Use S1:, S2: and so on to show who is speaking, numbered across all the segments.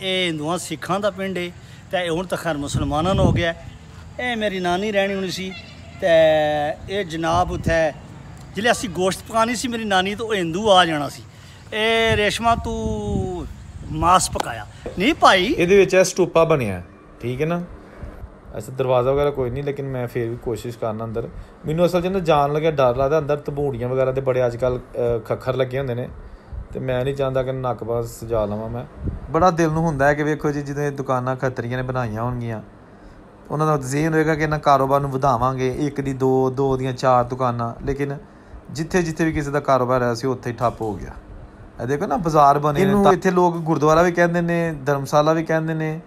S1: ਇਹ ਹਿੰਦੂਆਂ ਸਿੱਖਾਂ ਦਾ ਪਿੰਡ ਏ ਤੇ ਹੁਣ ਤਾਂ ਖਰ ਮੁਸਲਮਾਨਾਂ ਨੂੰ ਹੋ ਗਿਆ ਇਹ ਮੇਰੀ ਨਾਨੀ ਰਹਿਣੀ ਹੋਣੀ ਸੀ ਤੇ ਇਹ ਜਨਾਬ ਉਥੇ ਜਿਹੜੇ ਅਸੀਂ ਗੋਸ਼ਤ ਪਕਾਣੀ ਸੀ ਮੇਰੀ ਨਾਨੀ ਤੋਂ ਹਿੰਦੂ ਆ ਜਾਣਾ ਸੀ ਇਹ ਰੇਸ਼ਮਾ ਤੂੰ ਮਾਸ ਪਕਾਇਆ ਨਹੀਂ ਭਾਈ ਇਹਦੇ ਵਿੱਚ ਇਹ ਸਟੂਪਾ ਬਣਿਆ ਠੀਕ ਹੈ ਨਾ ਅਸਲ ਦਰਵਾਜ਼ਾ ਵਗੈਰਾ ਕੋਈ
S2: ਨਹੀਂ ਲੇਕਿਨ ਮੈਂ ਫੇਰ ਵੀ ਕੋਸ਼ਿਸ਼ ਕਰਨਾ ਅੰਦਰ ਮੈਨੂੰ ਅਸਲ ਜਨ ਜਾਣ ਲੱਗਿਆ ਡਰ ਲੱਗਦਾ ਅੰਦਰ ਤਬੂੜੀਆਂ ਵਗੈਰਾ ਦੇ ਬੜੇ ਅੱਜ ਕੱਲ ਖੱਖਰ ਲੱਗੇ ਹੁੰਦੇ ਨੇ ਤੇ ਮੈਂ ਨਹੀਂ ਚਾਹੁੰਦਾ ਕਿ ਨੱਕ ਬਾਸ ਸਜਾ ਲਵਾਂ ਮੈਂ ਬੜਾ ਦਿਲ ਨੂੰ ਹੁੰਦਾ ਹੈ ਕਿ ਵੇਖੋ ਜੀ ਜਿਹਦੇ ਦੁਕਾਨਾਂ ਖੱਤਰੀਆਂ ਨੇ ਬਣਾਈਆਂ ਹੋਣਗੀਆਂ ਉਹਨਾਂ ਦਾ ਜ਼ੇਨ ਹੋਏਗਾ ਕਿ ਇਹਨਾਂ ਕਾਰੋਬਾਰ ਨੂੰ ਵਧਾਵਾਂਗੇ ਇੱਕ ਦੀ ਦੋ ਦੋ ਦੀਆਂ ਚਾਰ ਦੁਕਾਨਾਂ ਲੇਕਿਨ ਜਿੱਥੇ ਜਿੱਥੇ ਵੀ ਕਿਸੇ ਦਾ ਕਾਰੋਬਾਰ ਆਇਆ ਸੀ ਉੱਥੇ ਹੀ ਠੱਪ ਹੋ ਗਿਆ ਇਹ ਦੇਖੋ ਨਾ ਬਾਜ਼ਾਰ ਬਣੇ ਨੇ ਤਾਂ ਇੱਥੇ ਲੋਕ ਗੁਰਦੁਆਰਾ ਵੀ ਕਹਿੰਦੇ ਨੇ ਧਰਮਸ਼ਾਲਾ ਵੀ ਕਹਿੰਦੇ ਨੇ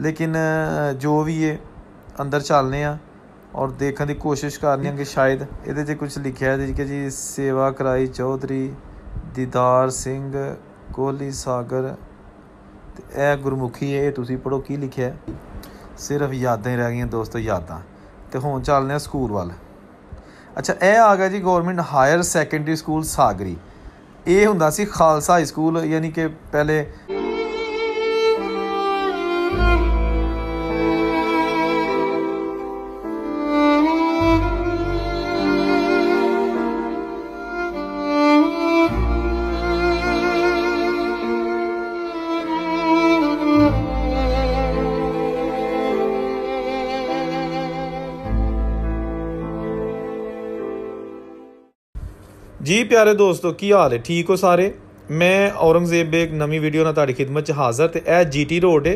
S2: ਲੇਕਿਨ ਜੋ ਵੀ ਇਹ ਅੰਦਰ ਚੱਲਨੇ ਆ ਔਰ ਦੇਖਣ ਦੀ ਕੋਸ਼ਿਸ਼ ਕਰਨੀ ਆ ਕਿ ਸ਼ਾਇਦ ਇਹਦੇ 'ਚ ਕੁਝ ਲਿਖਿਆ ਹੈ ਕਿ ਜੀ ਸੇਵਾ ਕਰਾਈ ਚੌਧਰੀ ਦੀਦਾਰ ਸਿੰਘ ਕੋਲੀ ਸਾਗਰ ਇਹ ਗੁਰਮੁਖੀ ਹੈ ਇਹ ਤੁਸੀਂ ਪੜੋ ਕੀ ਲਿਖਿਆ ਸਿਰਫ ਯਾਦਾਂ ਹੀ ਰਹਿ ਗਈਆਂ ਦੋਸਤੋ ਯਾਦਾਂ ਤੇ ਹੁਣ ਚੱਲਨੇ ਆ ਸਕੂਲ ਵੱਲ ਅੱਛਾ ਇਹ ਆ ਗਿਆ ਜੀ government higher secondary school Sagri ਇਹ ਹੁੰਦਾ ਸੀ ਖਾਲਸਾ ਹਾਈ ਸਕੂਲ ਯਾਨੀ ਕਿ ਪਹਿਲੇ ਜੀ ਪਿਆਰੇ ਦੋਸਤੋ ਕੀ ਹਾਲ ਹੈ ਠੀਕ ਹੋ ਸਾਰੇ ਮੈਂ ਔਰੰਗਜ਼ੇਬ ਇੱਕ ਨਵੀਂ ਵੀਡੀਓ ਨਾਲ ਤੁਹਾਡੀ ਖidmat 'ਚ ਹਾਜ਼ਰ ਤੇ ਇਹ ਜੀਟੀ ਰੋਡ ਹੈ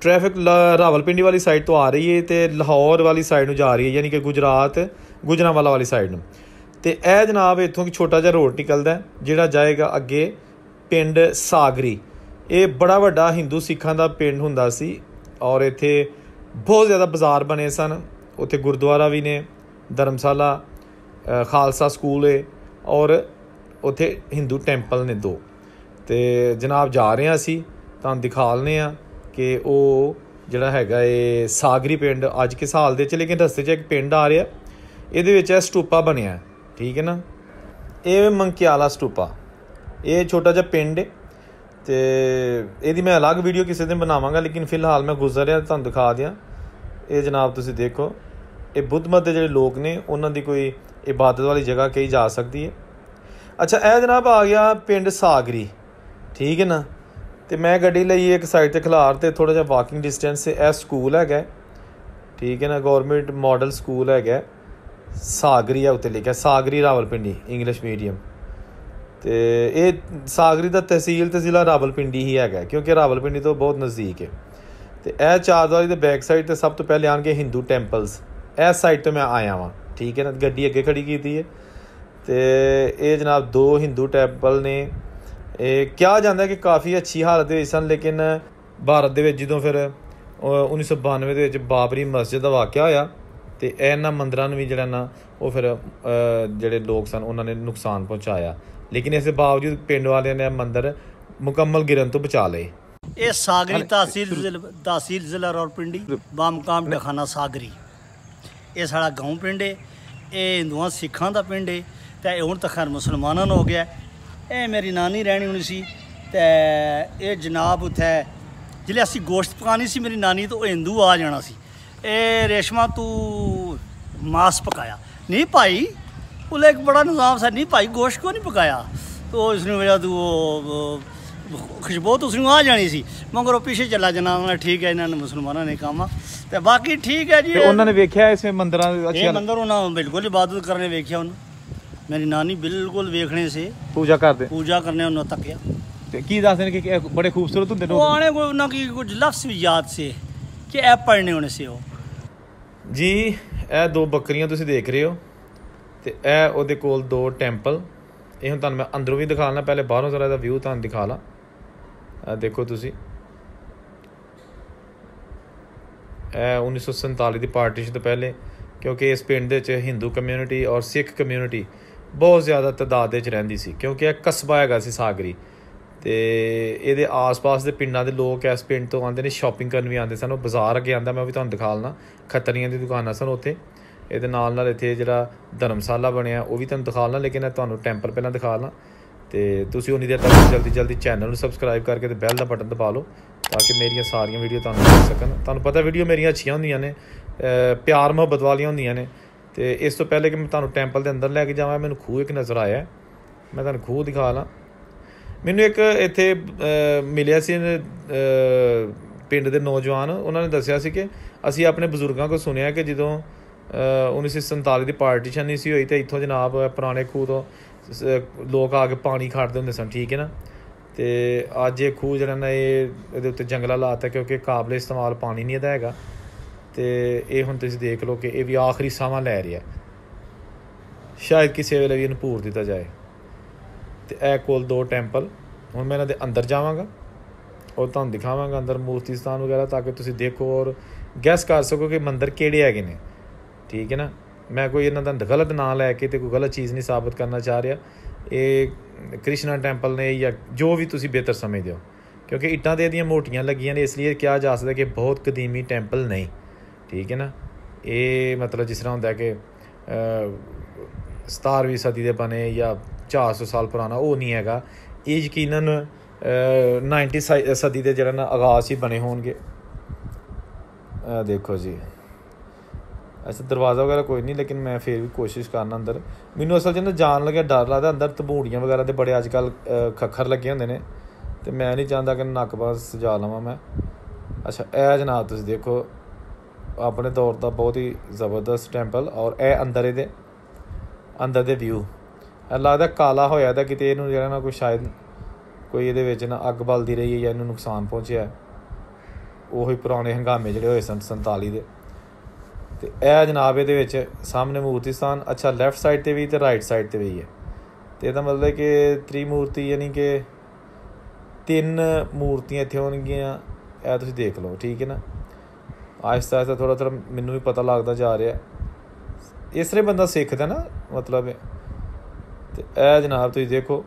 S2: ਟ੍ਰੈਫਿਕ ਰਾਵਲਪਿੰਡੀ ਵਾਲੀ ਸਾਈਡ ਤੋਂ ਆ ਰਹੀ ਹੈ ਤੇ ਲਾਹੌਰ ਵਾਲੀ ਸਾਈਡ ਨੂੰ ਜਾ ਰਹੀ ਹੈ ਯਾਨੀ ਕਿ ਗੁਜਰਾਤ ਗੁਜਰਾਵਾਲਾ ਵਾਲੀ ਸਾਈਡ ਨੂੰ ਤੇ ਇਹ ਜਨਾਬ ਇੱਥੋਂ ਕਿ ਛੋਟਾ ਜਿਹਾ ਰੋਡ ਨਿਕਲਦਾ ਜਿਹੜਾ ਜਾਏਗਾ ਅੱਗੇ ਪਿੰਡ ਸਾਗਰੀ ਇਹ ਬੜਾ ਵੱਡਾ ਹਿੰਦੂ ਸਿੱਖਾਂ ਦਾ ਪਿੰਡ ਹੁੰਦਾ ਸੀ ਔਰ ਇੱਥੇ ਬਹੁਤ ਜ਼ਿਆਦਾ ਬਾਜ਼ਾਰ ਬਣੇ ਸਨ ਉੱਥੇ ਗੁਰਦੁਆਰਾ ਵੀ ਨੇ ਧਰਮਸ਼ਾਲਾ ਖਾਲਸਾ ਸਕੂਲ ਹੈ ਔਰ ਉਥੇ ਹਿੰਦੂ ਟੈਂਪਲ ਨੇ ਦੋ ਤੇ ਜਨਾਬ ਜਾ ਰਹੇ ਆ ਸੀ ਤੁਹਾਨੂੰ ਦਿਖਾ ਲਨੇ ਆ ਕਿ ਉਹ ਜਿਹੜਾ ਹੈਗਾ ਇਹ ਸਾਗਰੀ ਪਿੰਡ ਅੱਜ ਕਿਸ ਹਾਲ ਦੇ ਚ ਲੇਕਿਨ ਰਸਤੇ 'ਚ ਇੱਕ ਪਿੰਡ ਆ ਰਿਹਾ ਇਹਦੇ ਵਿੱਚ ਇਹ ਸਟੂਪਾ ਬਣਿਆ ਠੀਕ ਹੈ ਨਾ ਇਹ ਮੰਕਿਆਲਾ ਸਟੂਪਾ ਇਹ ਛੋਟਾ ਜਿਹਾ ਪਿੰਡ ਹੈ ਤੇ ਇਹਦੀ ਮੈਂ ਅਲੱਗ ਵੀਡੀਓ ਕਿਸੇ ਦਿਨ ਬਣਾਵਾਂਗਾ ਲੇਕਿਨ ਫਿਲਹਾਲ ਮੈਂ ਗੁਜ਼ਰ ਰਿਹਾ ਤੁਹਾਨੂੰ ਦਿਖਾ ਦਿਆਂ ਇਹ ਜਨਾਬ ਤੁਸੀਂ ਦੇਖੋ ਇਹ ਬੁੱਧਮਤ ਦੇ ਜਿਹੜੇ ਲੋਕ ਨੇ ਉਹਨਾਂ ਦੀ ਕੋਈ ਇਬਾਦਤ ਵਾਲੀ ਜਗ੍ਹਾ ਕਹੀ ਜਾ ਸਕਦੀ ਹੈ ਅੱਛਾ ਇਹ ਜਨਾਬ ਆ ਗਿਆ ਪਿੰਡ ਸਾਗਰੀ ਠੀਕ ਹੈ ਨਾ ਤੇ ਮੈਂ ਗੱਡੀ ਲਈ ਇੱਕ ਸਾਈਡ ਤੇ ਖਲਾਰ ਤੇ ਥੋੜਾ ਜਿਹਾ ਵਾਕਿੰਗ ਡਿਸਟੈਂਸ ਤੇ ਇਹ ਸਕੂਲ ਹੈਗਾ ਠੀਕ ਹੈ ਨਾ ਗਵਰਨਮੈਂਟ ਮਾਡਲ ਸਕੂਲ ਹੈਗਾ ਸਾਗਰੀ ਆ ਉੱਤੇ ਲਿਖਿਆ ਸਾਗਰੀ ਰਾਵਲਪਿੰਡੀ ਇੰਗਲਿਸ਼ ਮੀਡੀਅਮ ਤੇ ਇਹ ਸਾਗਰੀ ਦਾ ਤਹਿਸੀਲ ਤੇ ਜ਼ਿਲ੍ਹਾ ਰਾਵਲਪਿੰਡੀ ਹੀ ਹੈਗਾ ਕਿਉਂਕਿ ਰਾਵਲਪਿੰਡੀ ਤੋਂ ਬਹੁਤ ਨਜ਼ਦੀਕ ਹੈ ਤੇ ਇਹ ਚਾਰਦਵਾਰੀ ਦੇ ਬੈਕ ਸਾਈਡ ਤੇ ਸਭ ਤੋਂ ਪਹਿਲੇ ਆਣਗੇ ਹਿੰਦੂ ਟੈਂਪਲਸ ਇਸ ਸਾਈਡ ਤੋਂ ਮੈਂ ਆਇਆ ਵਾਂ ਠੀਕ ਹੈ ਨਾ ਗੱਡੀ ਅੱਗੇ ਖੜੀ ਕੀਤੀ ਹੈ ਤੇ ਇਹ ਜਨਾਬ ਦੋ ਹਿੰਦੂ ਟੈਂਪਲ ਨੇ ਇਹ ਕਿਹਾ ਜਾਂਦਾ ਕਿ ਕਾਫੀ ਅੱਛੀ ਹਾਲਤ ਦੇ ਸਨ ਲੇਕਿਨ ਭਾਰਤ ਦੇ ਵਿੱਚ ਜਦੋਂ ਫਿਰ 1992 ਦੇ ਵਿੱਚ ਬਾਬਰੀ ਮਸਜਿਦ ਦਾ ਵਾਕਿਆ ਹੋਇਆ ਤੇ ਇਹਨਾਂ ਮੰਦਰਾਂ ਨੂੰ ਵੀ ਜਿਹੜਾ ਨਾ ਉਹ ਫਿਰ ਜਿਹੜੇ ਲੋਕ ਸਨ ਉਹਨਾਂ ਨੇ ਨੁਕਸਾਨ ਪਹੁੰਚਾਇਆ ਲੇਕਿਨ ਇਸ ਦੇ ਬਾਵਜੂਦ ਪਿੰਡ ਵਾਲਿਆਂ ਨੇ ਮੰਦਰ ਮੁਕੰਮਲ ਗਿਰਨ ਤੋਂ ਬਚਾ ਲਏ
S1: ਇਹ ਸਾਗਰੀ ਤਹਿਸੀਲ ਤਹਿਸੀਲ ਜ਼ਿਲ੍ਹਾ ਰੌਰਪਿੰਡੀ ਬਾਮਕਾਮ ਟਖਾਨਾ ਸਾਗਰੀ ਇਹ ਸਾਡਾ ਗਾਉਂ ਪਿੰਡ ਹੈ ਇਹ ਹਿੰਦੂਆਂ ਸਿੱਖਾਂ ਦਾ ਪਿੰਡ ਏ ਤੇ ਹੁਣ ਤਾਂ ਖੈਰ ਮੁਸਲਮਾਨਾਂ ਨੂੰ ਹੋ ਗਿਆ ਇਹ ਮੇਰੀ ਨਾਨੀ ਰਹਿਣੀ ਹੁਣੀ ਸੀ ਤੇ ਇਹ ਜਨਾਬ ਉਥੇ ਜਿਹੜੇ ਅਸੀਂ ਗੋਸ਼ਤ ਪਕਾਣੀ ਸੀ ਮੇਰੀ ਨਾਨੀ ਤੋਂ ਹਿੰਦੂ ਆ ਜਾਣਾ ਸੀ ਇਹ ਰੇਸ਼ਮਾ ਤੂੰ ਮਾਸ ਪਕਾਇਆ ਨਹੀਂ ਭਾਈ ਉਹਲੇ ਇੱਕ ਬੜਾ ਨਿਜ਼ਾਮ ਸਾ ਨਹੀਂ ਭਾਈ ਗੋਸ਼ਤ ਕੋ ਨਹੀਂ ਪਕਾਇਆ ਤੋ ਇਸ ਨੂੰ ਮੇਰਾ ਤੂੰ ਉਹ ਖੁਸ਼ਬੂ ਤੁਸੀਂ ਨੂੰ ਆ ਜਾਣੀ ਸੀ ਮੰਗਰੋ ਪਿੱਛੇ ਚੱਲਾ ਜਨਾਬ ਨਾਲ ਠੀਕ ਹੈ ਇਹਨਾਂ ਨੇ ਮੁਸਲਮਾਨਾਂ ਨੇ ਕੰਮ ਤੇ ਬਾਕੀ ਠੀਕ ਹੈ ਜੀ ਉਹਨਾਂ ਨੇ
S2: ਵੇਖਿਆ ਇਸੇ ਮੰਦਰਾਂ ਦੇ ਅੱਛਾ ਇਹ ਮੰਦਰ
S1: ਉਹਨਾਂ ਬਿਲਕੁਲ ਇਬਾਦਤ ਕਰਨੇ ਵੇਖਿਆ ਉਹਨਾਂ ਮੇਰੀ ਨਾਨੀ ਬਿਲਕੁਲ ਵੇਖਣੇ ਸੀ ਪੂਜਾ ਕਰਦੇ ਪੂਜਾ ਕਰਨੇ ਉਹਨਾਂ ਤੱਕਿਆ ਤੇ ਕੀ ਦੱਸਦੇ ਨੇ ਕਿ ਬੜੇ ਖੂਬਸੂਰਤ ਹੁੰਦੇ ਨੇ ਉਹ ਆਣੇ ਕੋਈ ਉਹਨਾਂ ਕੀ ਕੁਝ ਲਫ਼ਜ਼ ਵੀ ਯਾਦ ਸੀ ਕਿ ਇਹ ਪੜਨੇ ਹੋਣੇ ਸੀ ਉਹ ਜੀ ਇਹ ਦੋ ਬੱਕਰੀਆਂ ਤੁਸੀਂ ਦੇਖ ਰਹੇ ਹੋ ਤੇ ਇਹ ਉਹਦੇ ਕੋਲ ਦੋ ਟੈਂਪਲ
S2: ਇਹ ਹੁਣ ਤੁਹਾਨੂੰ ਮੈਂ ਅੰਦਰੋਂ ਵੀ ਦਿਖਾਣਾ ਪਹਿਲੇ ਬਾਹਰੋਂ ਜ਼ਰਾ ਇਹਦਾ ਵਿਊ ਤੁਹਾਨੂੰ ਦਿਖਾ ਲਾਂ ਆ ਦੇਖੋ ਤੁਸੀਂ ਇਹ 1947 ਦੀ ਪਾਰਟੀਸ਼ਨ ਤੋਂ ਪਹਿਲੇ ਕਿਉਂਕਿ ਇਸ ਪਿੰਡ ਦੇ ਵਿੱਚ ਹਿੰਦੂ ਕਮਿਊਨਿਟੀ ਔਰ ਸਿੱਖ ਕਮਿਊਨਿਟੀ ਬਹੁਤ ਜ਼ਿਆਦਾ ਤਦਾਦ ਦੇ ਵਿੱਚ ਰਹਿੰਦੀ ਸੀ ਕਿਉਂਕਿ ਇਹ ਕਸਬਾ ਹੈਗਾ ਸੀ ਸਾਗਰੀ ਤੇ ਇਹਦੇ ਆਸ-ਪਾਸ ਦੇ ਪਿੰਡਾਂ ਦੇ ਲੋਕ ਇਸ ਪਿੰਡ ਤੋਂ ਆਉਂਦੇ ਨੇ ਸ਼ਾਪਿੰਗ ਕਰਨ ਵੀ ਆਉਂਦੇ ਸਨ ਉਹ ਬਾਜ਼ਾਰ ਅੱਗੇ ਆਂਦਾ ਮੈਂ ਵੀ ਤੁਹਾਨੂੰ ਦਿਖਾ ਲਣਾ ਖੱਤਰੀਆਂ ਦੀ ਦੁਕਾਨਾਂ ਸਨ ਉੱਥੇ ਇਹਦੇ ਨਾਲ ਨਾਲ ਇੱਥੇ ਜਿਹੜਾ ਧਰਮਸ਼ਾਲਾ ਬਣਿਆ ਉਹ ਵੀ ਤੁਹਾਨੂੰ ਦਿਖਾ ਲਣਾ ਲੇਕਿਨ ਮੈਂ ਤੁਹਾਨੂੰ ਟੈਂਪਲ ਪਹਿਲਾਂ ਦਿਖਾ ਲਣਾ ਤੇ ਤੁਸੀਂ ਉਨੀ ਦੇਰ ਤੱਕ ਜਲਦੀ ਜਲਦੀ ਚੈਨਲ ਨੂੰ ਸਬਸਕ੍ਰਾਈਬ ਕਰਕੇ ਤੇ ਬੈਲ ਦਾ ਬਟਨ ਦਬਾ ਲਓ ਤਾਂ ਕਿ ਮੇਰੀਆਂ ਸਾਰੀਆਂ ਵੀਡੀਓ ਤੁਹਾਨੂੰ ਮਿਲ ਸਕਣ ਤੁਹਾਨੂੰ ਪਤਾ ਵੀਡੀਓ ਮੇਰੀਆਂ ਅੱਛੀਆਂ ਹੁੰਦੀਆਂ ਨੇ ਪਿਆਰ ਮੁਹੱਬਤ ਵਾਲੀਆਂ ਹੁੰਦੀਆਂ ਨੇ ਤੇ ਇਸ ਤੋਂ ਪਹਿਲੇ ਕਿ ਮੈਂ ਤੁਹਾਨੂੰ ਟੈਂਪਲ ਦੇ ਅੰਦਰ ਲੈ ਕੇ ਜਾਵਾਂ ਮੈਨੂੰ ਖੂਹ ਇੱਕ ਨਜ਼ਰ ਆਇਆ ਮੈਂ ਤੁਹਾਨੂੰ ਖੂਹ ਦਿਖਾ ਲਾਂ ਮੈਨੂੰ ਇੱਕ ਇੱਥੇ ਮਿਲਿਆ ਸੀ ਪਿੰਡ ਦੇ ਨੌਜਵਾਨ ਉਹਨਾਂ ਨੇ ਦੱਸਿਆ ਸੀ ਕਿ ਅਸੀਂ ਆਪਣੇ ਬਜ਼ੁਰਗਾਂ ਕੋਲ ਸੁਣਿਆ ਕਿ ਜਦੋਂ 1947 ਦੀ ਪਾਰਟੀਸ਼ਨ ਨਹੀਂ ਸੀ ਹੋਈ ਤੇ ਇੱਥੋਂ ਜਨਾਬ ਪੁਰਾਣੇ ਖੂਹ ਤੋਂ ਲੋਕ ਆ ਕੇ ਪਾਣੀ ਖੜਦੇ ਹੁੰਦੇ ਸਨ ਠੀਕ ਹੈ ਨਾ ਤੇ ਅੱਜ ਇਹ ਖੂਹ ਜਿਹੜਾ ਨਾ ਇਹ ਇਹਦੇ ਉੱਤੇ ਜੰਗਲਾ ਲਾਤਾ ਕਿਉਂਕਿ ਕਾਬਲੇ ਇਸਤੇਮਾਲ ਪਾਣੀ ਨਹੀਂ ਇਹਦਾ ਹੈਗਾ ਤੇ ਇਹ ਹੁਣ ਤੁਸੀਂ ਦੇਖ ਲਓ ਕਿ ਇਹ ਵੀ ਆਖਰੀ ਸਮਾਂ ਲੈ ਰਿਹਾ ਸ਼ਾਇਦ ਕਿਸੇ ਵੇਲੇ ਵੀ ਇਹਨੂੰ ਪੂਰ ਦਿੱਤਾ ਜਾਏ ਤੇ ਇਹ ਕੋਲ ਦੋ ਟੈਂਪਲ ਹੁਣ ਮੈਂ ਇਹਨਾਂ ਦੇ ਅੰਦਰ ਜਾਵਾਂਗਾ ਉਹ ਤੁਹਾਨੂੰ ਦਿਖਾਵਾਂਗਾ ਅੰਦਰ ਮੂਰਤੀ ਸਥਾਨ ਵਗੈਰਾ ਤਾਂ ਕਿ ਤੁਸੀਂ ਦੇਖੋ ਔਰ ਗੈਸ ਕਰ ਸਕੋ ਕਿ ਮੰਦਰ ਕਿਹੜੇ ਹੈਗੇ ਨੇ ਠੀਕ ਹੈ ਨਾ ਮੈਂ ਕੋਈ ਇਹਨਾਂ ਦਾ ਗਲਤ ਨਾਂ ਲੈ ਕੇ ਤੇ ਕੋਈ ਗਲਤ ਚੀਜ਼ ਨਹੀਂ ਸਾਬਤ ਕਰਨਾ ਚਾਹ ਰਿਹਾ ਇਹ ਕ੍ਰਿਸ਼ਨਾ ਟੈਂਪਲ ਨੇ ਜਾਂ ਜੋ ਵੀ ਤੁਸੀਂ ਬਿਹਤਰ ਸਮਝਦੇ ਹੋ ਕਿਉਂਕਿ ਇੱਟਾਂ ਦੇ ਇਹਦੀਆਂ ਮੋਟੀਆਂ ਲੱਗੀਆਂ ਨੇ ਇਸ ਲਈ ਕਿਹਾ ਜਾ ਸਕਦਾ ਕਿ ਬਹੁਤ ਕਦੀਮੀ ਟੈਂਪਲ ਨਹੀਂ ਠੀਕ ਹੈ ਨਾ ਇਹ ਮਤਲਬ ਜਿਸ ਤਰ੍ਹਾਂ ਹੁੰਦਾ ਕਿ 17ਵੀਂ ਸਦੀ ਦੇ ਬਣੇ ਜਾਂ 400 ਸਾਲ ਪੁਰਾਣਾ ਉਹ ਨਹੀਂ ਹੈਗਾ ਇਹ ਯਕੀਨਨ 90 ਸਦੀ ਦੇ ਜਿਹੜਾ ਨਾ ਆਗਾਜ਼ ਹੀ ਬਣੇ ਹੋਣਗੇ ਦੇਖੋ ਜੀ ਐਸਾ ਦਰਵਾਜ਼ਾ ਵਗੈਰਾ ਕੋਈ ਨਹੀਂ ਲੇਕਿਨ ਮੈਂ ਫੇਰ ਵੀ ਕੋਸ਼ਿਸ਼ ਕਰਨਾ ਅੰਦਰ ਮੈਨੂੰ ਅਸਲ 'ਚ ਜਾਣ ਲੱਗਿਆ ਡਰ ਲੱਗਦਾ ਅੰਦਰ ਤਬੂੜੀਆਂ ਵਗੈਰਾ ਦੇ ਬੜੇ ਅੱਜਕੱਲ ਖੱਖਰ ਲੱਗੇ ਹੁੰਦੇ ਨੇ ਤੇ ਮੈਂ ਨਹੀਂ ਚਾਹੁੰਦਾ ਕਿ ਨੱਕ ਬਾਸ ਸਜਾ ਲਵਾਂ ਮੈਂ ਅੱਛਾ ਇਹ ਜਨਾਬ ਤੁਸੀਂ ਦੇਖੋ ਆਪਣੇ ਤੌਰ ਦਾ ਬਹੁਤ ਹੀ ਜ਼ਬਰਦਸਤ ਟੈਂਪਲ ਔਰ ਇਹ ਅੰਦਰ ਇਹਦੇ ਅੰਦਰ ਦੇ ਵਿਊ ਲੱਗਦਾ ਕਾਲਾ ਹੋਇਆ ਤਾਂ ਕਿਤੇ ਇਹਨੂੰ ਜਿਹੜਾ ਨਾ ਕੋਈ ਸ਼ਾਇਦ ਕੋਈ ਇਹਦੇ ਵਿੱਚ ਨਾ ਅੱਗ ਬਲਦੀ ਰਹੀ ਹੈ ਜਾਂ ਇਹਨੂੰ ਨੁਕਸਾਨ ਪਹੁੰਚਿਆ ਉਹੀ ਪੁਰਾਣੇ ਹੰਗਾਮੇ ਜਿਹੜੇ ਹੋਏ ਸਨ 47 ਦੇ ਤੇ ਇਹ ਜਨਾਬ ਇਹਦੇ ਵਿੱਚ ਸਾਹਮਣੇ ਮੂਰਤੀ ਸਥਾਨ ਅੱਛਾ ਲੈਫਟ ਸਾਈਡ ਤੇ ਵੀ ਤੇ ਰਾਈਟ ਸਾਈਡ ਤੇ ਵੀ ਹੈ ਤੇ ਇਹਦਾ ਮਤਲਬ ਹੈ ਕਿ ਤ੍ਰੀ ਮੂਰਤੀ ਯਾਨੀ ਕਿ ਤਿੰਨ ਮੂਰਤੀਆਂ ਇੱਥੇ ਹੋਣਗੀਆਂ ਇਹ ਤੁਸੀਂ ਦੇਖ ਲਓ ਠੀਕ ਹੈ ਨਾ ਆਇਸਤਾ ਆਇਸਤਾ ਥੋੜਾ ਥੋੜਾ ਮੈਨੂੰ ਵੀ ਪਤਾ ਲੱਗਦਾ ਜਾ ਰਿਹਾ ਇਸਰੇ ਬੰਦਾ ਸਿੱਖਦਾ ਨਾ ਮਤਲਬ ਤੇ ਇਹ ਜਨਾਬ ਤੁਸੀਂ ਦੇਖੋ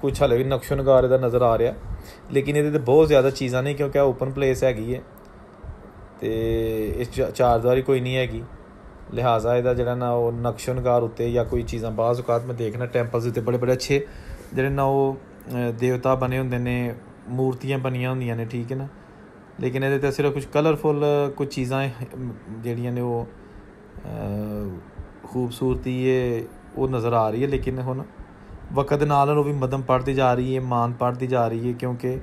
S2: ਕੁਛ ਹਲੇ ਵੀ ਨਕਸ਼ੋ ਨਗਾਰੇ ਦਾ ਨਜ਼ਰ ਆ ਰਿਹਾ ਲੇਕਿਨ ਇਹਦੇ ਤੇ ਬਹੁਤ ਜ਼ਿਆਦਾ ਚੀਜ਼ਾਂ ਨਹੀਂ ਕਿਉਂਕਿ ਇਹ ਓਪਨ ਪਲੇਸ ਹੈਗੀ ਹੈ ਤੇ ਇਸ ਚਾਰਦਾਰੀ ਕੋਈ ਨਹੀਂ ਹੈਗੀ ਲਿਹਾਜ਼ਾ ਇਹਦਾ ਜਿਹੜਾ ਨਾ ਉਹ ਨਕਸ਼ਨਕਾਰ ਉੱਤੇ ਜਾਂ ਕੋਈ ਚੀਜ਼ਾਂ ਬਾਜ਼ ਔਕਾਤ ਮੈਂ ਦੇਖਣਾ ਟੈਂਪਲਸ ਉੱਤੇ ਬੜੇ ਬੜੇ ਅੱਛੇ ਜਿਹੜੇ ਨਾ ਉਹ ਦੇਵਤਾ ਬਣੇ ਹੁੰਦੇ ਨੇ ਮੂਰਤੀਆਂ ਬਣੀਆਂ ਹੁੰਦੀਆਂ ਨੇ ਠੀਕ ਹੈ ਨਾ ਲੇਕਿਨ ਇਹਦੇ ਤੇ ਸਿਰਫ ਕੁਝ ਕਲਰਫੁੱਲ ਕੁਝ ਚੀਜ਼ਾਂ ਜਿਹੜੀਆਂ ਨੇ ਉਹ ਖੂਬਸੂਰਤੀ ਇਹ ਉਹ ਨਜ਼ਰ ਆ ਰਹੀ ਹੈ ਲੇਕਿਨ ਹੁਣ ਵਕਤ ਨਾਲ ਉਹ ਵੀ ਮਦਮ ਪੜਦੀ ਜਾ ਰਹੀ ਹੈ ਮਾਨ ਪੜਦੀ ਜਾ ਰਹੀ ਹੈ ਕਿਉਂਕਿ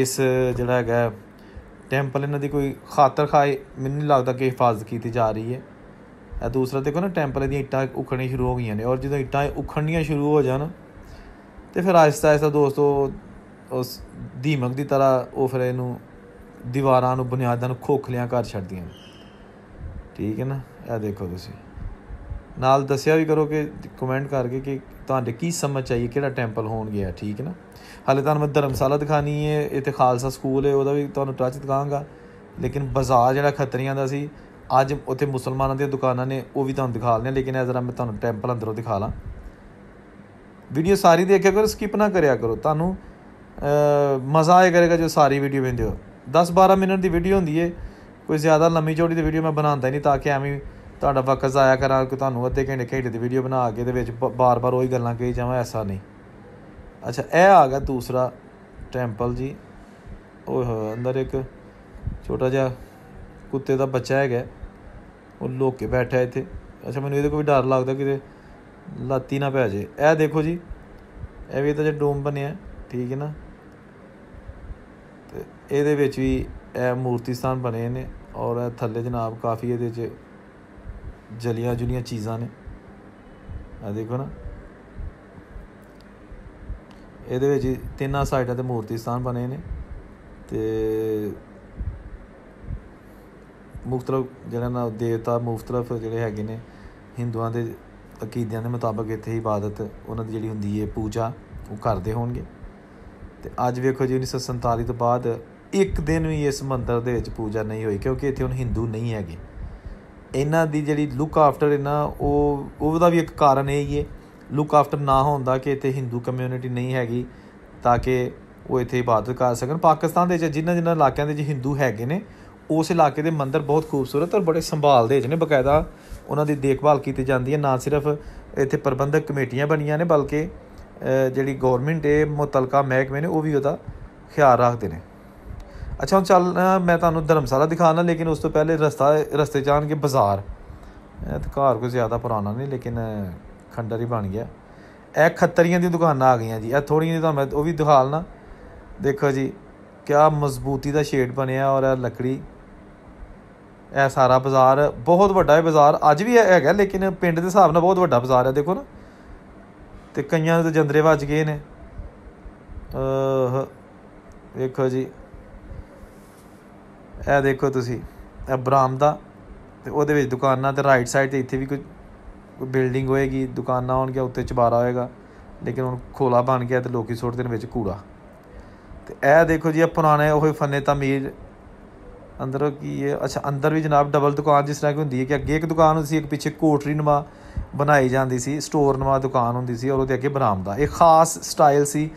S2: ਇਸ ਜਿਹੜਾ ਹੈਗਾ ਟੈਂਪਲ ਇਹਨਾਂ ਦੀ ਕੋਈ ਖਾਤਰ ਖਾਏ ਮੈਨੂੰ ਨਹੀਂ ਲੱਗਦਾ ਕਿ ਹਿਫਾਜ਼ਤ ਕੀਤੀ ਜਾ ਰਹੀ ਹੈ ਇਹ ਦੂਸਰਾ ਦੇਖੋ ਨਾ ਟੈਂਪਲ ਦੀਆਂ ਇੱਟਾਂ ਉਖੜਨੀ ਸ਼ੁਰੂ ਹੋ ਗਈਆਂ ਨੇ ਔਰ ਜਦੋਂ ਇੱਟਾਂ ਉਖੜਨੀਆਂ ਸ਼ੁਰੂ ਹੋ ਜਾਣ ਤੇ ਫਿਰ ਆਇਸਤਾ ਆਇਸਤਾ ਦੋਸਤੋ ਉਸ ਦੀਮਕ ਦੀ ਤਰ੍ਹਾਂ ਉਹ ਫਿਰ ਇਹਨੂੰ ਦੀਵਾਰਾਂ ਨੂੰ ਬੁਨਿਆਦਾਂ ਨੂੰ ਖੋਖਲਿਆਂ ਕਰ ਛੱਡਦੀਆਂ ਨੇ ਠੀਕ ਹੈ ਨਾ ਇਹ ਦੇਖੋ ਤੁਸੀਂ ਨਾਲ ਦੱਸਿਆ ਵੀ ਕਰੋ ਕਿ ਕਮੈਂਟ ਕਰਕੇ ਕਿ ਤੁਹਾਡੇ ਕੀ ਸਮਝ ਆਈ ਕਿਹੜਾ ਟੈਂਪਲ ਹੋਣ ਗਿਆ ਠੀਕ ਹੈ ਨਾ ਹਾਲੇ ਤੁਹਾਨੂੰ ਮੈਂ ਧਰਮਸ਼ਾਲਾ ਦਿਖਾਣੀ ਹੈ ਇੱਥੇ ਖਾਲਸਾ ਸਕੂਲ ਹੈ ਉਹਦਾ ਵੀ ਤੁਹਾਨੂੰ ਟੱਚ ਦਿਖਾਵਾਂਗਾ ਲੇਕਿਨ ਬਾਜ਼ਾਰ ਜਿਹੜਾ ਖਤਰੀਆਂ ਦਾ ਸੀ ਅੱਜ ਉੱਥੇ ਮੁਸਲਮਾਨਾਂ ਦੀਆਂ ਦੁਕਾਨਾਂ ਨੇ ਉਹ ਵੀ ਤੁਹਾਨੂੰ ਦਿਖਾ ਲੈਣੇ ਲੇਕਿਨ ਇਹ ਜ਼ਰਾ ਮੈਂ ਤੁਹਾਨੂੰ ਟੈਂਪਲ ਅੰਦਰੋਂ ਦਿਖਾ ਲਾਂ ਵੀਡੀਓ ਸਾਰੀ ਦੇਖਿਆ ਕਰੋ ਸਕਿਪ ਨਾ ਕਰਿਆ ਕਰੋ ਤੁਹਾਨੂੰ ਮਜ਼ਾ ਆਏ ਕਰੇਗਾ ਜੋ ਸਾਰੀ ਵੀਡੀਓ ਵੇਖਦੇ ਹੋ 10 12 ਮਿੰਟ ਦੀ ਵੀਡੀਓ ਹੁੰਦੀ ਹੈ ਕੋਈ ਜ਼ਿਆਦਾ ਲੰਮੀ ਚੌੜੀ ਦੀ ਵੀਡੀਓ ਮੈਂ ਬਣਾਉਂਦਾ ਨਹੀਂ ਤਾਂ ਕਿ ਐਵੇਂ ਤੁਹਾਡਾ ਵਕਤ ਜ਼ਾਇਆ ਕਰਾਂ ਕਿ ਤੁਹਾਨੂੰ ਅੱਧੇ ਘੰਟੇ ਘੰਟੇ ਦੀ ਵੀਡੀਓ ਬਣਾ ਕੇ ਦੇ ਵਿੱਚ ਬਾਰ-ਬਾਰ ਉਹੀ ਗੱਲਾਂ ਕਹੀ ਜਾਵਾਂ ਐਸਾ ਨਹੀਂ ਅੱਛਾ ਇਹ ਆ ਗਿਆ ਦੂਸਰਾ ਟੈਂਪਲ ਜੀ ਓਏ ਹੋਏ ਅੰਦਰ ਇੱਕ ਛੋਟਾ ਜਿਹਾ ਕੁੱਤੇ ਦਾ ਬੱਚਾ ਹੈਗਾ ਉਹ ਲੋਕ ਕੇ ਬੈਠਾ ਇੱਥੇ ਅੱਛਾ ਮੈਨੂੰ ਇਹਦੇ ਕੋਈ ਡਰ ਲੱਗਦਾ ਕਿਤੇ ਲਾਤੀ ਨਾ ਪੈ ਜੇ ਇਹ ਦੇਖੋ ਜੀ ਇਹ ਵੀ ਤਾਂ ਜੇ ਡੋਮ ਬਣਿਆ ਠੀਕ ਹੈ ਨਾ ਤੇ ਇਹਦੇ ਵਿੱਚ ਵੀ ਇਹ ਮੂਰਤੀ ਸਥਾਨ ਬਣੇ ਨੇ ਔਰ ਥੱਲੇ ਜਨਾਬ ਕਾਫੀ ਇਹਦੇ 'ਚ ਜਲੀਆਂ ਜੁਲੀਆਂ ਚੀਜ਼ਾਂ ਨੇ ਆ ਦੇਖੋ ਨਾ ਇਹਦੇ ਵਿੱਚ ਤਿੰਨਾਂ ਸਾਈਡਾਂ ਤੇ ਮੂਰਤੀ ਸਥਾਨ ਬਣੇ ਨੇ ਤੇ ਮੁਖਤਲਫ ਜਿਹੜਾ ਨਾ ਦੇਵਤਾ ਮੁਖਤਲਫ ਜਿਹੜੇ ਹੈਗੇ ਨੇ ਹਿੰਦੂਆਂ ਦੇ ਅਕੀਦਿਆਂ ਦੇ ਮੁਤਾਬਕ ਇੱਥੇ ਇਬਾਦਤ ਉਹਨਾਂ ਦੀ ਜਿਹੜੀ ਹੁੰਦੀ ਹੈ ਪੂਜਾ ਉਹ ਕਰਦੇ ਹੋਣਗੇ ਤੇ ਅੱਜ ਵੇਖੋ ਜੀ 1947 ਤੋਂ ਬਾਅਦ ਇੱਕ ਦਿਨ ਵੀ ਇਸ ਮੰਦਿਰ ਦੇ ਵਿੱਚ ਪੂਜਾ ਨਹੀਂ ਹੋਈ ਕਿਉਂਕਿ ਇੱਥੇ ਹੁਣ ਹਿੰਦੂ ਨਹੀਂ ਹੈਗੇ ਇਹਨਾਂ ਦੀ ਜਿਹੜੀ ਲੁੱਕ ਆਫਟਰ ਇਹਨਾਂ ਉਹ ਉਹਦਾ ਵੀ ਇੱਕ ਕਾਰਨ ਇਹ ਹੀ ਹੈ ਲੁੱਕ ਆਫਟਰ ਨਾ ਹੁੰਦਾ ਕਿ ਇੱਥੇ ਹਿੰਦੂ ਕਮਿਊਨਿਟੀ ਨਹੀਂ ਹੈਗੀ ਤਾਂ ਕਿ ਉਹ ਇੱਥੇ ਇਬਾਦਤ ਕਰ ਸਕਣ ਪਾਕਿਸਤਾਨ ਦੇ ਵਿੱਚ ਜਿਨ੍ਹਾਂ ਜਿਨ੍ਹਾਂ ਇਲਾਕਿਆਂ ਦੇ ਵਿੱਚ ਹਿੰਦੂ ਹੈਗੇ ਨੇ ਉਸ ਇਲਾਕੇ ਦੇ ਮੰਦਰ ਬਹੁਤ ਖੂਬਸੂਰਤ ਔਰ ਬੜੇ ਸੰਭਾਲ ਦੇ ਜਨੇ ਬਕਾਇਦਾ ਉਹਨਾਂ ਦੀ ਦੇਖਭਾਲ ਕੀਤੀ ਜਾਂਦੀ ਹੈ ਨਾ ਸਿਰਫ ਇੱਥੇ ਪ੍ਰਬੰਧਕ ਕਮੇਟੀਆਂ ਬਣੀਆਂ ਨੇ ਬਲਕਿ ਜਿਹੜੀ ਗਵਰਨਮੈਂਟ ਹੈ ਮੁਤਲਕਾ ਮਹਿਕਮੇ ਨੇ ਉਹ ਵੀ ਉਹਦਾ ਖਿਆਲ ਰੱਖਦੇ ਨੇ ਅੱਛਾ ਚੱਲ ਮੈਂ ਤੁਹਾਨੂੰ ਧਰਮਸ਼ਾਲਾ ਦਿਖਾਣਾ ਲੇਕਿਨ ਉਸ ਤੋਂ ਪਹਿਲੇ ਰਸਤਾ ਰਸਤੇ ਜਾਣ ਕੇ ਬਾਜ਼ਾਰ ਇਹ ਤਾਂ ਘਰ ਕੋਈ ਜ਼ਿਆਦਾ ਪੁਰਾਣਾ ਨਹੀਂ ਲੇਕਿਨ ਖੰਡਰ ਹੀ ਬਣ ਗਿਆ ਇਹ ਖੱਤਰੀਆਂ ਦੀ ਦੁਕਾਨਾਂ ਆ ਗਈਆਂ ਜੀ ਇਹ ਥੋੜੀਆਂ ਜਿਹੀ ਤੁਹਾਨੂੰ ਉਹ ਵੀ ਦਿਖਾ ਲਣਾ ਦੇਖੋ ਜੀ ਕਿਆ ਮਜ਼ਬੂਤੀ ਦਾ ਸ਼ੇਡ ਬਣਿਆ ਔਰ ਲੱਕੜੀ ਇਹ ਸਾਰਾ ਬਾਜ਼ਾਰ ਬਹੁਤ ਵੱਡਾ ਹੈ ਬਾਜ਼ਾਰ ਅੱਜ ਵੀ ਹੈਗਾ ਲੇਕਿਨ ਪਿੰਡ ਦੇ ਹਿਸਾਬ ਨਾਲ ਬਹੁਤ ਵੱਡਾ ਬਾਜ਼ਾਰ ਹੈ ਦੇਖੋ ਨਾ ਤੇ ਕਈਆਂ ਦੇ ਜੰਦਰੇ ਵੱਜ ਗਏ ਨੇ ਅਹ ਵੇਖੋ ਜੀ ਇਹ ਦੇਖੋ ਤੁਸੀਂ ਇਹ ਬਰਾਮਦਾ ਤੇ ਉਹਦੇ ਵਿੱਚ ਦੁਕਾਨਾਂ ਤੇ ਰਾਈਟ ਸਾਈਡ ਤੇ ਇੱਥੇ ਵੀ ਕੋਈ ਬਿਲਡਿੰਗ ਹੋਏਗੀ ਦੁਕਾਨਾਂ ਹੋਣਗੇ ਉੱਤੇ ਚਬਾਰਾ ਹੋਏਗਾ ਲੇਕਿਨ ਹੁਣ ਖੋਲਾ ਬਣ ਗਿਆ ਤੇ ਲੋਕੀ ਸੁੱਟਦੇ ਨੇ ਵਿੱਚ ਕੂੜਾ ਤੇ ਇਹ ਦੇਖੋ ਜੀ ਇਹ ਪੁਰਾਣੇ ਉਹ ਫਨੇ ਤਾਮੀਰ ਅੰਦਰ ਕੀ ਇਹ ਅੱਛਾ ਅੰਦਰ ਵੀ ਜਨਾਬ ਡਬਲ ਦੁਕਾਨ ਜਿਸ ਤਰ੍ਹਾਂ ਕਿ ਹੁੰਦੀ ਹੈ ਕਿ ਅੱਗੇ ਇੱਕ ਦੁਕਾਨ ਹੁੰਦੀ ਸੀ ਇੱਕ ਪਿੱਛੇ ਕੋਟਰੀ ਨਵਾ ਬਣਾਈ ਜਾਂਦੀ ਸੀ ਸਟੋਰ ਨਵਾ ਦੁਕਾਨ ਹੁੰਦੀ ਸੀ ਔਰ ਉਹਦੇ ਅੱਗੇ ਬਰਾਮਦਾ ਇਹ ਖਾਸ ਸਟਾਈਲ ਸੀ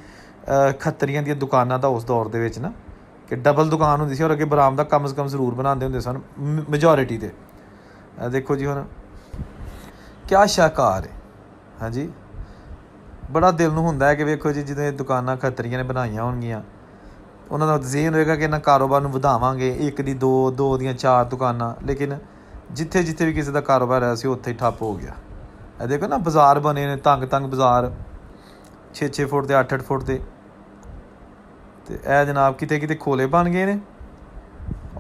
S2: ਖੱਤਰੀਆਂ ਦੀਆਂ ਦੁਕਾਨਾਂ ਦਾ ਉਸ ਦੌਰ ਦੇ ਵਿੱਚ ਨਾ ਕਿ ਡਬਲ ਦੁਕਾਨ ਹੁੰਦੀ ਸੀ ਔਰ ਅੱਗੇ ਬਰਾਮ ਦਾ ਕਮ ਸੇ ਕਮ ਜ਼ਰੂਰ ਬਣਾਉਂਦੇ ਹੁੰਦੇ ਸਨ ਮੈਜੋਰਿਟੀ ਦੇ ਦੇਖੋ ਜੀ ਹੁਣ ਕਿਆ ਸ਼ਾਕਾਰ ਹੈ ਹਾਂਜੀ ਬੜਾ ਦਿਲ ਨੂੰ ਹੁੰਦਾ ਹੈ ਕਿ ਵੇਖੋ ਜੀ ਜਦੋਂ ਇਹ ਦੁਕਾਨਾਂ ਖਤਰੀਆਂ ਨੇ ਬਣਾਈਆਂ ਹੋਣਗੀਆਂ ਉਹਨਾਂ ਦਾ ਜ਼ੇਨ ਹੋਏਗਾ ਕਿ ਇਹਨਾਂ ਕਾਰੋਬਾਰ ਨੂੰ ਵਧਾਵਾਂਗੇ ਇੱਕ ਦੀ ਦੋ ਦੋ ਦੀਆਂ ਚਾਰ ਦੁਕਾਨਾਂ ਲੇਕਿਨ ਜਿੱਥੇ ਜਿੱਥੇ ਵੀ ਕਿਸੇ ਦਾ ਕਾਰੋਬਾਰ ਆਇਆ ਸੀ ਉੱਥੇ ਹੀ ਠੱਪ ਹੋ ਗਿਆ ਇਹ ਦੇਖੋ ਨਾ ਬਾਜ਼ਾਰ ਬਣੇ ਨੇ ਤੰਗ ਤੰਗ ਬਾਜ਼ਾਰ 6-6 ਫੁੱਟ ਦੇ 8-8 ਫੁੱਟ ਦੇ ਤੇ ਇਹ ਜਨਾਬ ਕਿਤੇ ਕਿਤੇ ਖੋਲੇ ਬਣ ਗਏ ਨੇ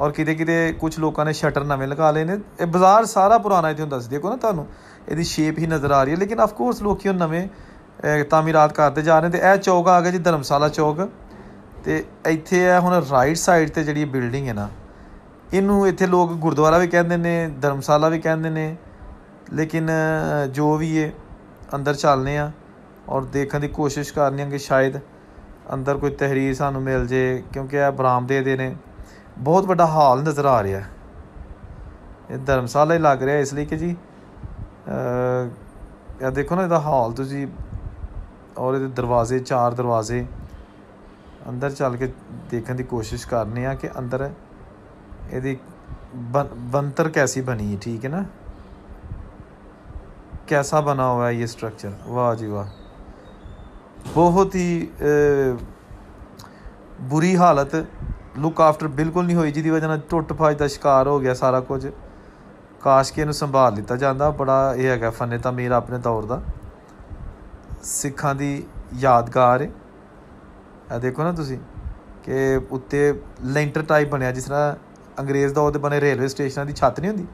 S2: ਔਰ ਕਿਤੇ ਕਿਤੇ ਕੁਝ ਲੋਕਾਂ ਨੇ ਸ਼ਟਰ ਨਵੇਂ ਲਗਾ ਲਏ ਨੇ ਇਹ ਬਾਜ਼ਾਰ ਸਾਰਾ ਪੁਰਾਣਾ ਇਥੇ ਹੁੰਦਾ ਸੀ ਦੇਖੋ ਨਾ ਤੁਹਾਨੂੰ ਇਹਦੀ ਸ਼ੇਪ ਹੀ ਨਜ਼ਰ ਆ ਰਹੀ ਹੈ ਲੇਕਿਨ ਆਫ ਕੋਰਸ ਲੋਕੀ ਉਹ ਨਵੇਂ ਤਾਮੀਰਾਤ ਕਰਦੇ ਜਾ ਰਹੇ ਤੇ ਇਹ ਚੌਕ ਆ ਗਿਆ ਜੀ ਧਰਮਸ਼ਾਲਾ ਚੌਕ ਤੇ ਇੱਥੇ ਹੈ ਹੁਣ ਰਾਈਟ ਸਾਈਡ ਤੇ ਜਿਹੜੀ ਬਿਲਡਿੰਗ ਹੈ ਨਾ ਇਹਨੂੰ ਇੱਥੇ ਲੋਕ ਗੁਰਦੁਆਰਾ ਵੀ ਕਹਿੰਦੇ ਨੇ ਧਰਮਸ਼ਾਲਾ ਵੀ ਕਹਿੰਦੇ ਨੇ ਲੇਕਿਨ ਜੋ ਵੀ ਇਹ ਅੰਦਰ ਚੱਲਨੇ ਆ ਔਰ ਦੇਖਣ ਦੀ ਕੋਸ਼ਿਸ਼ ਕਰਨੀ ਆ ਕਿ ਸ਼ਾਇਦ ਅੰਦਰ ਕੋਈ ਤਹਿਰੀਰ ਸਾਨੂੰ ਮਿਲ ਜੇ ਕਿਉਂਕਿ ਇਹ ਬਰਾਮਦੇ ਦੇ ਨੇ ਬਹੁਤ ਵੱਡਾ ਹਾਲ ਨਜ਼ਰ ਆ ਰਿਹਾ ਇਹ ਧਰਮਸ਼ਾਲਾ ਹੀ ਲੱਗ ਰਿਹਾ ਇਸ ਲਈ ਕਿ ਜੀ ਅ ਇਹ ਦੇਖੋ ਨਾ ਇਹਦਾ ਹਾਲ ਤੁਸੀਂ ਔਰ ਇਹਦੇ ਦਰਵਾਜ਼ੇ ਚਾਰ ਦਰਵਾਜ਼ੇ ਅੰਦਰ ਚੱਲ ਕੇ ਦੇਖਣ ਦੀ ਕੋਸ਼ਿਸ਼ ਕਰਨੀ ਆ ਕਿ ਅੰਦਰ ਇਹਦੀ ਬੰਤਰ ਕੈਸੀ ਬਣੀ ਠੀਕ ਹੈ ਨਾ ਕਿਹਦਾ ਬਣਾ ਹੋਇਆ ਇਹ ਸਟਰਕਚਰ ਵਾਹ ਜੀ ਵਾਹ ਬਹੁਤ ਹੀ ਬੁਰੀ ਹਾਲਤ ਲੁੱਕ ਆਫਟਰ ਬਿਲਕੁਲ ਨਹੀਂ ਹੋਈ ਜਿਹਦੀ ਵਜ੍ਹਾ ਨਾਲ ਟੁੱਟ ਫਾਜ ਦਾ ਸ਼ਿਕਾਰ ਹੋ ਗਿਆ ਸਾਰਾ ਕੁਝ ਕਾਸ਼ ਕੇ ਨੂੰ ਸੰਭਾਲ ਲਿੱਤਾ ਜਾਂਦਾ ਬੜਾ ਇਹ ਹੈਗਾ ਫਨੇ ਤਾਂ ਮੇਰਾ ਆਪਣੇ ਦੌਰ ਦਾ ਸਿੱਖਾਂ ਦੀ ਯਾਦਗਾਰ ਹੈ ਆ ਦੇਖੋ ਨਾ ਤੁਸੀਂ ਕਿ ਉੱਤੇ ਲੈਂਟਰ ਟਾਈਪ ਬਣਿਆ ਜਿਸ ਤਰ੍ਹਾਂ ਅੰਗਰੇਜ਼ ਦਾ ਉਹਦੇ ਬਣੇ ਰੇਲਵੇ ਸਟੇਸ਼ਨਾਂ ਦੀ ਛੱਤ ਨਹੀਂ ਹੁੰਦੀ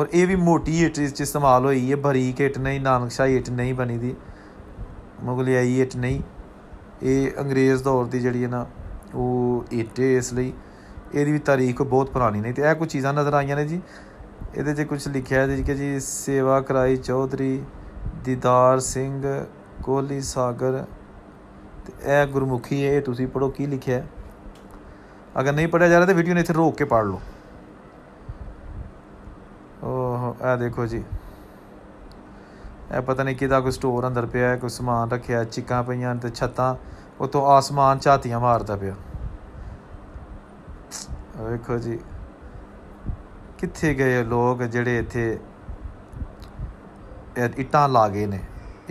S2: ਔਰ ਇਹ ਵੀ ਮੋਟੀ ਇੱਟ ਇਸ ਚ ਇਸਤੇਮਾਲ ਹੋਈ ਹੈ ਬਰੀਕ ਇਟ ਨਹੀਂ ਨਾਨਕਸ਼ਾਹੀ ਇਟ ਨਹੀਂ ਬਣੀ ਦੀ ਮੁਗਲਿਆਈ ਇਟ ਨਹੀਂ ਇਹ ਅੰਗਰੇਜ਼ ਦੌਰ ਦੀ ਜਿਹੜੀ ਹੈ ਨਾ ਉਹ ਇੱਟ ਇਸ ਲਈ ਇਹਦੀ ਵੀ ਤਾਰੀਖ ਬਹੁਤ ਪੁਰਾਣੀ ਨਹੀਂ ਤੇ ਇਹ ਕੁਝ ਚੀਜ਼ਾਂ ਨਜ਼ਰ ਆਈਆਂ ਨੇ ਜੀ ਇਹਦੇ 'ਚ ਕੁਝ ਲਿਖਿਆ ਹੈ ਜੀ ਕਿ ਜੀ ਸੇਵਾ ਕਰਾਈ ਚੌਧਰੀ ਦੀਦਾਰ ਸਿੰਘ ਕੋਲੀ ਸਾਗਰ ਤੇ ਇਹ ਗੁਰਮੁਖੀ ਹੈ ਇਹ ਤੁਸੀਂ ਪੜੋ ਕੀ ਲਿਖਿਆ ਹੈ ਅਗਰ ਨਹੀਂ ਪੜਿਆ ਜਾ ਰਿਹਾ ਤਾਂ ਵੀਡੀਓ ਨੇ ਇੱਥੇ ਰੋਕ ਕੇ ਪੜ ਲਓ ਓਹ ਆ ਦੇਖੋ ਜੀ ਇਹ ਪਤਾ ਨਹੀਂ ਕਿਹਦਾ ਕੋਈ ਸਟੋਰ ਅੰਦਰ ਪਿਆ ਹੈ ਕੋਈ ਸਮਾਨ ਰੱਖਿਆ ਚਿੱਕਾਂ ਪਈਆਂ ਤੇ ਛੱਤਾਂ ਉਤੋਂ ਆਸਮਾਨ ਝਾਤੀਆਂ ਮਾਰਦਾ ਪਿਆ ਵੇਖੋ ਜੀ ਕਿੱਥੇ ਗਏ ਲੋਕ ਜਿਹੜੇ ਇੱਥੇ ਇੱਟਾਂ ਲਾ ਗਏ ਨੇ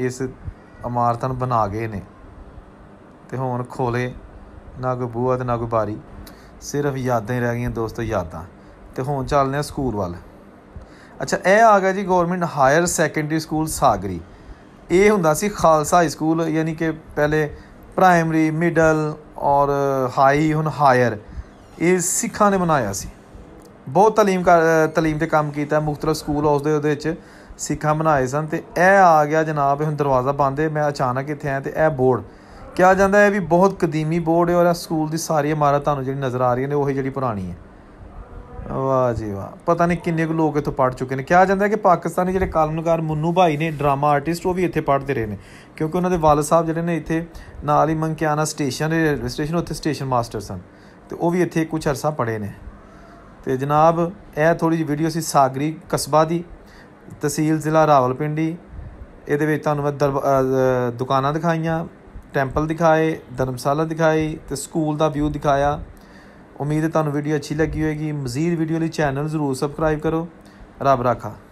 S2: ਇਸ ਇਮਾਰਤਾਂ ਬਣਾ ਗਏ ਨੇ ਤੇ ਹੁਣ ਖੋਲੇ ਨਾ ਕੋ ਬੂਹਾ ਤੇ ਨਾ ਕੋ ਬਾਰੀ ਸਿਰਫ ਯਾਦਾਂ ਹੀ ਰਹਿ ਗਈਆਂ ਦੋਸਤੋ ਯਾਦਾਂ ਤੇ ਹੁਣ ਚੱਲਨੇ ਆ ਸਕੂਲ ਵੱਲ ਅੱਛਾ ਇਹ ਆ ਗਿਆ ਜੀ government higher secondary school Sagri ਇਹ ਹੁੰਦਾ ਸੀ ਖਾਲਸਾ ਹਾਈ ਸਕੂਲ ਯਾਨੀ ਕਿ ਪਹਿਲੇ ਪ੍ਰਾਇਮਰੀ ਮਿਡਲ ਔਰ ਹਾਈ ਹੁਣ ਹਾਇਰ ਇਹ ਸਿੱਖਾਂ ਨੇ ਬਣਾਇਆ ਸੀ ਬਹੁਤ تعلیم تعلیم ਤੇ ਕੰਮ ਕੀਤਾ ਮੁਖਤਲਫ ਸਕੂਲ ਉਸ ਦੇ ਉਹਦੇ ਵਿੱਚ ਸਿੱਖਾਂ ਬਣਾਏ ਸਨ ਤੇ ਇਹ ਆ ਗਿਆ ਜਨਾਬ ਹੁਣ ਦਰਵਾਜ਼ਾ ਬੰਦ ਹੈ ਮੈਂ ਅਚਾਨਕ ਇੱਥੇ ਆਇਆ ਤੇ ਇਹ ਬੋਰਡ ਕਿਹਾ ਜਾਂਦਾ ਹੈ ਵੀ ਬਹੁਤ ਕਦੀਮੀ ਬੋਰਡ ਹੈ ਔਰ ਇਹ ਸਕੂਲ ਦੀ ਸਾਰੀ ਇਮਾਰਤ ਤੁਹਾਨੂੰ ਜਿਹੜੀ ਨਜ਼ਰ ਆ ਰਹੀ ਹੈ ਨੇ ਉਹੀ ਜਿਹੜੀ ਪੁਰਾਣੀ ਹੈ ਵਾਹ ਜੀ ਵਾਹ ਪਤਾ ਨਹੀਂ ਕਿੰਨੇ ਕੁ ਲੋਕ ਇੱਥੋਂ ਪੜ ਚੁੱਕੇ ਨੇ ਕਿਹਾ ਜਾਂਦਾ ਹੈ ਕਿ ਪਾਕਿਸਤਾਨੀ ਜਿਹੜੇ ਕਾਨੂੰਨਕਾਰ ਮੁੰਨੂ ਭਾਈ ਨੇ ਡਰਾਮਾ ਆਰਟਿਸਟ ਉਹ ਵੀ ਇੱਥੇ ਪੜਦੇ ਰਹੇ ਨੇ ਕਿਉਂਕਿ ਉਹਨਾਂ ਦੇ ਵਾਲਦ ਸਾਹਿਬ ਜਿਹੜੇ ਨੇ ਇੱਥੇ ਨਾਲ ਹੀ ਮੰਕਿਆਨਾ ਸਟੇਸ਼ਨ ਰੇਲਵੇ ਸਟੇਸ਼ਨ ਉੱਥੇ ਸਟੇਸ਼ਨ ਮਾਸਟਰ ਸਨ ਤੇ ਉਹ ਵੀ ਇੱਥੇ ਕੁਝ ਅਰਸਾ ਪੜੇ ਨੇ ਤੇ ਜਨਾਬ ਇਹ ਥੋੜੀ ਜਿਹੀ ਵੀਡੀਓ ਸੀ ਸਾਗਰੀ ਕਸਬਾ ਦੀ ਤਹਿਸੀਲ ਜ਼ਿਲ੍ਹਾ ਰਾਵਲਪਿੰਡੀ ਇਹਦੇ ਵਿੱਚ ਤੁਹਾਨੂੰ ਮੈਂ ਦੁਕਾਨਾਂ ਦਿਖਾਈਆਂ ਟੈਂਪਲ ਦਿਖਾਏ ਧਰਮਸ਼ਾਲਾ ਦਿਖਾਈ ਤੇ ਸਕੂਲ ਦਾ ਵਿਊ ਦਿਖਾਇਆ ਉਮੀਦ ਹੈ ਤੁਹਾਨੂੰ ਵੀਡੀਓ ਅੱਛੀ ਲੱਗੀ ਹੋਵੇਗੀ ਮਜ਼ੀਦ ਵੀਡੀਓ ਲਈ ਚੈਨਲ ਜ਼ਰੂਰ ਸਬਸਕ੍ਰਾਈਬ ਕਰੋ ਰੱਬ ਰਾਖਾ